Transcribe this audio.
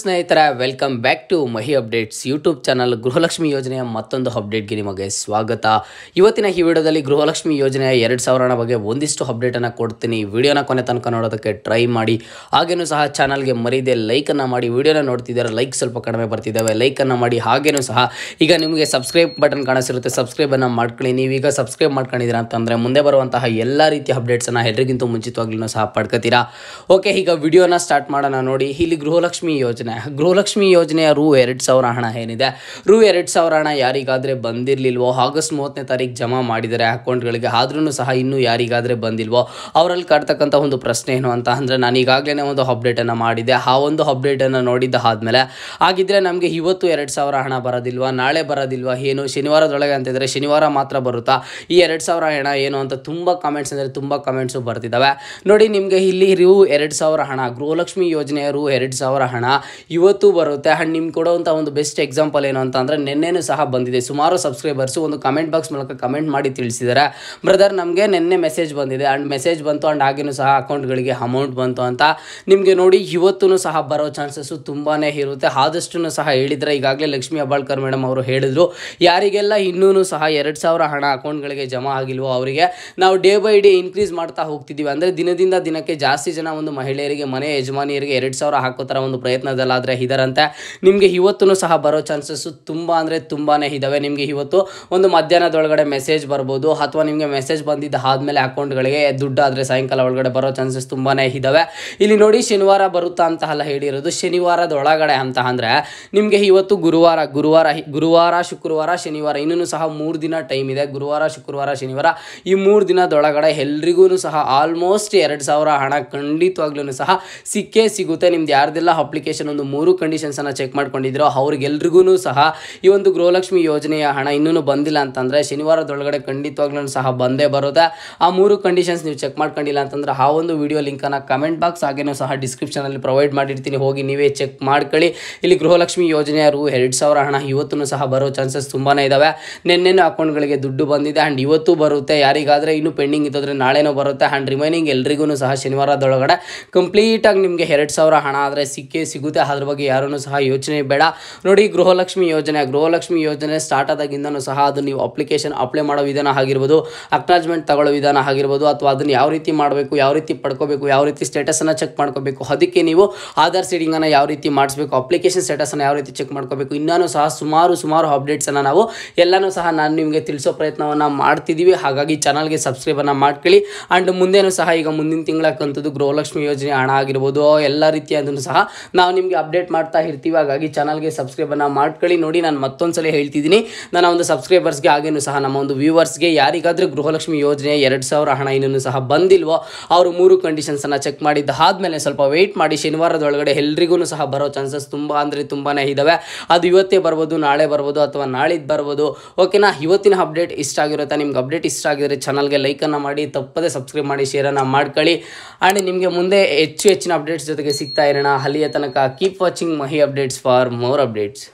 ಸ್ನೇಹಿತರ welcome back to Mahi updates YouTube channel Gruhalakshmi ಯೋಜನೆಯ ಮತ್ತೊಂದು ಅಪ್ಡೇಟ್ಗೆ ನಿಮಗೆ ಸ್ವಾಗತ ಇವತ್ತಿನ ಈ ವಿಡಿಯೋದಲ್ಲಿ ಗೃಹಲಕ್ಷ್ಮಿ ಯೋಜನೆಯ ಎರಡು ಸಾವಿರನ ಬಗ್ಗೆ ಒಂದಿಷ್ಟು ಅಪ್ಡೇಟನ್ನು ಕೊಡ್ತೀನಿ ವಿಡಿಯೋನ ಕೊನೆ ತನಕ ನೋಡೋದಕ್ಕೆ ಟ್ರೈ ಮಾಡಿ ಹಾಗೇನೂ ಸಹ ಚಾನಲ್ಗೆ ಮರೀದೆ ಲೈಕನ್ನು ಮಾಡಿ ವಿಡಿಯೋನ ನೋಡ್ತಿದ್ದಾರೆ ಲೈಕ್ ಸ್ವಲ್ಪ ಕಡಿಮೆ ಬರ್ತಿದ್ದಾವೆ ಲೈಕನ್ನು ಮಾಡಿ ಹಾಗೇನೂ ಸಹ ಈಗ ನಿಮಗೆ ಸಬ್ಸ್ಕ್ರೈಬ್ ಬಟನ್ ಕಾಣಿಸಿರುತ್ತೆ ಸಬ್ಸ್ಕ್ರೈಬನ್ನು ಮಾಡ್ಕೊಳ್ಳಿ ನೀವೀಗ ಸಬ್ಸ್ಕ್ರೈಬ್ ಮಾಡ್ಕೊಂಡಿದ್ದೀರಾ ಅಂತಂದರೆ ಮುಂದೆ ಬರುವಂತಹ ಎಲ್ಲ ರೀತಿಯ ಅಪ್ಡೇಟ್ಸನ್ನು ಎಲ್ಲರಿಗಿಂತ ಮುಂಚಿತವಾಗ್ಲೂ ಸಹ ಪಡ್ಕೋತೀರಾ ಓಕೆ ಈಗ ವಿಡಿಯೋನ ಸ್ಟಾರ್ಟ್ ಮಾಡೋಣ ನೋಡಿ ಇಲ್ಲಿ ಗೃಹಲಕ್ಷ್ಮಿ ಯೋಜನೆ ಯೋಜನೆ ಗೃಹಲಕ್ಷ್ಮಿ ಯೋಜನೆಯ ರು ಎರಡು ಸಾವಿರ ಹಣ ಏನಿದೆ ರು ಎರಡು ಸಾವಿರ ಹಣ ಯಾರಿಗಾದರೆ ಬಂದಿರಲಿಲ್ವೋ ಆಗಸ್ಟ್ ಮೂವತ್ತನೇ ತಾರೀಕು ಜಮಾ ಮಾಡಿದರೆ ಅಕೌಂಟ್ಗಳಿಗೆ ಆದ್ರೂ ಸಹ ಇನ್ನೂ ಯಾರಿಗಾದರೆ ಬಂದಿಲ್ವೋ ಅವರಲ್ಲಿ ಕಟ್ತಕ್ಕಂಥ ಒಂದು ಪ್ರಶ್ನೆ ಏನು ಅಂತ ಅಂದರೆ ನಾನು ಈಗಾಗಲೇ ಒಂದು ಅಪ್ಡೇಟನ್ನು ಮಾಡಿದೆ ಆ ಒಂದು ಅಪ್ಡೇಟನ್ನು ನೋಡಿದ್ದ ಆದಮೇಲೆ ಹಾಗಿದ್ದರೆ ನಮಗೆ ಇವತ್ತು ಎರಡು ಸಾವಿರ ಹಣ ಬರೋದಿಲ್ವಾ ನಾಳೆ ಬರೋದಿಲ್ವ ಏನು ಶನಿವಾರದೊಳಗೆ ಅಂತಿದ್ರೆ ಶನಿವಾರ ಮಾತ್ರ ಬರುತ್ತಾ ಈ ಎರಡು ಸಾವಿರ ಹಣ ಏನು ಅಂತ ತುಂಬ ಕಮೆಂಟ್ಸ್ ಅಂದರೆ ತುಂಬ ಕಮೆಂಟ್ಸು ಬರ್ತಿದ್ದಾವೆ ನೋಡಿ ನಿಮಗೆ ಇಲ್ಲಿ ರು ಎರಡು ಸಾವಿರ ಹಣ ಗೃಹಲಕ್ಷ್ಮಿ ಯೋಜನೆಯ ರು ಎರಡು ಸಾವಿರ ಹಣ ಇವತ್ತು ಬರುತ್ತೆ ಆ್ಯಂಡ್ ನಿಮ್ಗೆ ಕೊಡುವಂಥ ಒಂದು ಬೆಸ್ಟ್ ಎಕ್ಸಾಂಪಲ್ ಏನು ಅಂತ ಅಂದರೆ ನಿನ್ನೆನೂ ಸಹ ಬಂದಿದೆ ಸುಮಾರು ಸಬ್ಸ್ಕ್ರೈಬರ್ಸು ಒಂದು ಕಮೆಂಟ್ ಬಾಕ್ಸ್ ಮೂಲಕ ಕಮೆಂಟ್ ಮಾಡಿ ತಿಳಿಸಿದ್ದಾರೆ ಬ್ರದರ್ ನಮಗೆ ನಿನ್ನೆ ಮೆಸೇಜ್ ಬಂದಿದೆ ಆ್ಯಂಡ್ ಮೆಸೇಜ್ ಬಂತು ಆ್ಯಂಡ್ ಆಗಿನೂ ಸಹ ಅಕೌಂಟ್ಗಳಿಗೆ ಅಮೌಂಟ್ ಬಂತು ಅಂತ ನಿಮಗೆ ನೋಡಿ ಇವತ್ತೂ ಸಹ ಬರೋ ಚಾನ್ಸಸ್ಸು ತುಂಬಾ ಇರುತ್ತೆ ಆದಷ್ಟು ಸಹ ಹೇಳಿದರೆ ಈಗಾಗಲೇ ಲಕ್ಷ್ಮೀ ಅಬಾಳ್ಕರ್ ಮೇಡಮ್ ಅವರು ಹೇಳಿದ್ರು ಯಾರಿಗೆಲ್ಲ ಇನ್ನೂ ಸಹ ಎರಡು ಸಾವಿರ ಹಣ ಅಕೌಂಟ್ಗಳಿಗೆ ಜಮಾ ಆಗಿಲ್ವೋ ಅವರಿಗೆ ನಾವು ಡೇ ಬೈ ಡೇ ಇನ್ಕ್ರೀಸ್ ಮಾಡ್ತಾ ಹೋಗ್ತಿದ್ದೀವಿ ಅಂದರೆ ದಿನದಿಂದ ದಿನಕ್ಕೆ ಜಾಸ್ತಿ ಜನ ಒಂದು ಮಹಿಳೆಯರಿಗೆ ಮನೆ ಯಜಮಾನಿಯರಿಗೆ ಎರಡು ಸಾವಿರ ಹಾಕೋ ಥರ ಒಂದು ಪ್ರಯತ್ನ ಆದರೆ ಇದರಂತೆ ನಿಮಗೆ ಇವತ್ತೂ ಸಹ ಬರೋ ಚಾನ್ಸಸ್ಸು ತುಂಬ ಅಂದರೆ ತುಂಬಾ ಇದ್ದಾವೆ ನಿಮಗೆ ಇವತ್ತು ಒಂದು ಮಧ್ಯಾಹ್ನದೊಳಗಡೆ ಮೆಸೇಜ್ ಬರ್ಬೋದು ಅಥವಾ ನಿಮಗೆ ಮೆಸೇಜ್ ಬಂದಿದ್ದ ಆದಮೇಲೆ ಅಕೌಂಟ್ಗಳಿಗೆ ದುಡ್ಡು ಆದರೆ ಸಾಯಂಕಾಲ ಒಳಗಡೆ ಬರೋ ಚಾನ್ಸಸ್ ತುಂಬಾ ಇದ್ದಾವೆ ಇಲ್ಲಿ ನೋಡಿ ಶನಿವಾರ ಬರುತ್ತಾ ಅಂತ ಎಲ್ಲ ಹೇಳಿರೋದು ಶನಿವಾರದ ಒಳಗಡೆ ಅಂತ ಅಂದರೆ ನಿಮಗೆ ಇವತ್ತು ಗುರುವಾರ ಗುರುವಾರ ಗುರುವಾರ ಶುಕ್ರವಾರ ಶನಿವಾರ ಇನ್ನೂ ಸಹ ಮೂರು ದಿನ ಟೈಮ್ ಇದೆ ಗುರುವಾರ ಶುಕ್ರವಾರ ಶನಿವಾರ ಈ ಮೂರು ದಿನದೊಳಗಡೆ ಎಲ್ರಿಗೂ ಸಹ ಆಲ್ಮೋಸ್ಟ್ ಎರಡು ಸಾವಿರ ಹಣ ಖಂಡಿತವಾಗ್ಲೂ ಸಹ ಸಿಕ್ಕೇ ಸಿಗುತ್ತೆ ನಿಮ್ದು ಯಾರ್ದೆಲ್ಲ ಅಪ್ಲಿಕೇಶನ್ ಕಂಡೀಷನ್ ಒಂದು ಮೂರು ಕಂಡೀಷನ್ಸನ್ನು ಚೆಕ್ ಮಾಡ್ಕೊಂಡಿದ್ರು ಅವ್ರಿಗೆಲ್ರಿಗೂ ಸಹ ಈ ಒಂದು ಗೃಹಲಕ್ಷ್ಮಿ ಯೋಜನೆಯ ಹಣ ಇನ್ನೂ ಬಂದಿಲ್ಲ ಅಂತಂದರೆ ಶನಿವಾರದೊಳಗಡೆ ಖಂಡಿತವಾಗ್ಲೂ ಸಹ ಬಂದೇ ಬರುತ್ತೆ ಆ ಮೂರು ಕಂಡೀಷನ್ಸ್ ನೀವು ಚೆಕ್ ಮಾಡ್ಕೊಂಡಿಲ್ಲ ಅಂತಂದ್ರೆ ಆ ಒಂದು ವಿಡಿಯೋ ಲಿಂಕನ್ನು ಕಮೆಂಟ್ ಬಾಕ್ಸ್ ಹಾಗೇನೂ ಸಹ ಡಿಸ್ಕ್ರಿಪ್ಷನ್ ಅಲ್ಲಿ ಪ್ರೊವೈಡ್ ಮಾಡಿರ್ತೀನಿ ಹೋಗಿ ನೀವೇ ಚೆಕ್ ಮಾಡ್ಕೊಳ್ಳಿ ಇಲ್ಲಿ ಗೃಹಲಕ್ಷ್ಮಿ ಯೋಜನೆಯ ರು ಎರಡು ಸಾವಿರ ಹಣ ಇವತ್ತು ಸಹ ಬರೋ ಚಾನ್ಸಸ್ ತುಂಬಾನೇ ಇದಾವೆ ನಿನ್ನೆನೂ ಅಕೌಂಟ್ಗಳಿಗೆ ದುಡ್ಡು ಬಂದಿದೆ ಆ್ಯಂಡ್ ಇವತ್ತು ಬರುತ್ತೆ ಯಾರಿಗಾದ್ರೆ ಇನ್ನೂ ಪೆಂಡಿಂಗ್ ಇದ್ದರೆ ನಾಳೆನೂ ಬರುತ್ತೆ ಆ್ಯಂಡ್ ರಿಮೈನಿಂಗ್ ಎಲ್ರಿಗೂ ಸಹ ಶನಿವಾರದೊಳಗಡೆ ಕಂಪ್ಲೀಟಾಗಿ ನಿಮಗೆ ಎರಡು ಸಾವಿರ ಹಣ ಆದರೆ ಸಿಕ್ಕೇ ಸಿಗುತ್ತೆ ಆಗುತ್ತೆ ಅದ್ರ ಬಗ್ಗೆ ಯಾರೂ ಸಹ ಯೋಚನೆ ಬೇಡ ನೋಡಿ ಗೃಹಲಕ್ಷ್ಮಿ ಯೋಜನೆ ಗೃಹಲಕ್ಷ್ಮಿ ಯೋಜನೆ ಸ್ಟಾರ್ಟ್ ಆದಾಗಿಂದನೂ ಸಹ ಅದು ನೀವು ಅಪ್ಲಿಕೇಶನ್ ಅಪ್ಲೈ ಮಾಡೋ ವಿಧಾನ ಆಗಿರ್ಬೋದು ಅಕ್ನಾಲಜ್ಮೆಂಟ್ ತಗೊಳ್ಳೋ ವಿಧಾನ ಆಗಿರ್ಬೋದು ಅಥವಾ ಅದನ್ನು ಯಾವ ರೀತಿ ಮಾಡಬೇಕು ಯಾವ ರೀತಿ ಪಡ್ಕೋಬೇಕು ಯಾವ ರೀತಿ ಸ್ಟೇಟಸನ್ನು ಚೆಕ್ ಮಾಡ್ಕೋಬೇಕು ಅದಕ್ಕೆ ನೀವು ಆಧಾರ್ ಸೀಡಿಂಗನ್ನು ಯಾವ ರೀತಿ ಮಾಡಿಸ್ಬೇಕು ಅಪ್ಲಿಕೇಶನ್ ಸ್ಟೇಟಸನ್ನು ಯಾವ ರೀತಿ ಚೆಕ್ ಮಾಡ್ಕೋಬೇಕು ಇನ್ನೂ ಸಹ ಸುಮಾರು ಸುಮಾರು ಅಪ್ಡೇಟ್ಸನ್ನು ನಾವು ಎಲ್ಲನೂ ಸಹ ನಾನು ನಿಮಗೆ ತಿಳಿಸೋ ಪ್ರಯತ್ನವನ್ನು ಮಾಡ್ತಿದ್ದೀವಿ ಹಾಗಾಗಿ ಚಾನಲ್ಗೆ ಸಬ್ಸ್ಕ್ರೈಬನ್ನು ಮಾಡ್ಕೊಳ್ಳಿ ಆ್ಯಂಡ್ ಮುಂದೆನೂ ಸಹ ಈಗ ಮುಂದಿನ ತಿಂಗಳಕ್ಕಂಥದ್ದು ಗೃಹಲಕ್ಷ್ಮಿ ಯೋಜನೆ ಹಣ ಆಗಿರ್ಬೋದು ಎಲ್ಲ ರೀತಿಯಾದನ್ನು ಸಹ ನಾವು ನಿಮಗೆ ಅಪ್ಡೇಟ್ ಮಾಡ್ತಾ ಇರ್ತೀವಿ ಹಾಗಾಗಿ ಚಾನಲ್ಗೆ ಸಬ್ಸ್ಕ್ರೈಬನ್ನು ಮಾಡ್ಕೊಳ್ಳಿ ನೋಡಿ ನಾನು ಮತ್ತೊಂದು ಸಲ ಹೇಳ್ತಿದ್ದೀನಿ ನನ್ನ ಒಂದು ಸಬ್ಸ್ಕ್ರೈಬರ್ಸ್ಗೆ ಹಾಗೇನು ಸಹ ನಮ್ಮ ಒಂದು ವ್ಯೂವರ್ಸ್ಗೆ ಯಾರಿಗಾದರೂ ಗೃಹಲಕ್ಷ್ಮಿ ಯೋಜನೆ ಎರಡು ಸಾವಿರ ಹಣ ಇನ್ನೂ ಸಹ ಬಂದಿಲ್ವೋ ಅವರು ಮೂರು ಕಂಡೀಷನ್ಸನ್ನು ಚೆಕ್ ಮಾಡಿದ್ದ ಆದಮೇಲೆ ಸ್ವಲ್ಪ ವೆಯ್ಟ್ ಮಾಡಿ ಶನಿವಾರದೊಳಗಡೆ ಎಲ್ರಿಗೂ ಸಹ ಬರೋ ಚಾನ್ಸಸ್ ತುಂಬ ಅಂದರೆ ತುಂಬಾ ಇದಾವೆ ಅದು ಇವತ್ತೇ ಬರ್ಬೋದು ನಾಳೆ ಬರ್ಬೋದು ಅಥವಾ ನಾಳಿದ್ದು ಬರ್ಬೋದು ಓಕೆನಾ ಇವತ್ತಿನ ಅಪ್ಡೇಟ್ ಇಷ್ಟ ಆಗಿರುತ್ತೆ ನಿಮ್ಗೆ ಅಪ್ಡೇಟ್ ಇಷ್ಟ ಆಗಿದ್ರೆ ಚಾನಲ್ಗೆ ಲೈಕನ್ನು ಮಾಡಿ ತಪ್ಪದೇ ಸಬ್ಸ್ಕ್ರೈಬ್ ಮಾಡಿ ಶೇರನ್ನು ಮಾಡ್ಕೊಳ್ಳಿ ಆ್ಯಂಡ್ ನಿಮಗೆ ಮುಂದೆ ಹೆಚ್ಚು ಹೆಚ್ಚಿನ ಅಪ್ಡೇಟ್ಸ್ ಜೊತೆಗೆ ಸಿಗ್ತಾ ಇರೋಣ ಅಲ್ಲಿಯ ತನಕ keep watching Mahi updates for more updates.